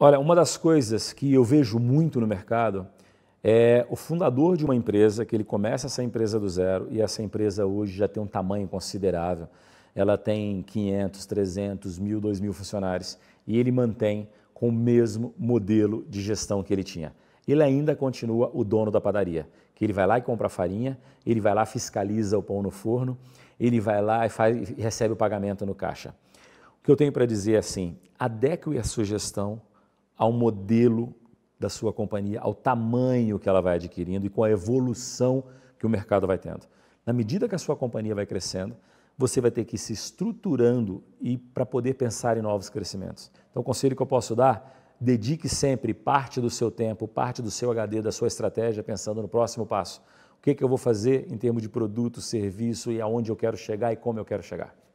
Olha, uma das coisas que eu vejo muito no mercado é o fundador de uma empresa, que ele começa essa empresa do zero e essa empresa hoje já tem um tamanho considerável. Ela tem 500, 300, 1.000, 2.000 funcionários e ele mantém com o mesmo modelo de gestão que ele tinha. Ele ainda continua o dono da padaria, que ele vai lá e compra farinha, ele vai lá, fiscaliza o pão no forno, ele vai lá e, faz, e recebe o pagamento no caixa. O que eu tenho para dizer é assim: adeque a sua gestão ao modelo da sua companhia, ao tamanho que ela vai adquirindo e com a evolução que o mercado vai tendo. Na medida que a sua companhia vai crescendo, você vai ter que ir se estruturando e para poder pensar em novos crescimentos. Então, o conselho que eu posso dar, dedique sempre parte do seu tempo, parte do seu HD, da sua estratégia, pensando no próximo passo. O que, é que eu vou fazer em termos de produto, serviço e aonde eu quero chegar e como eu quero chegar.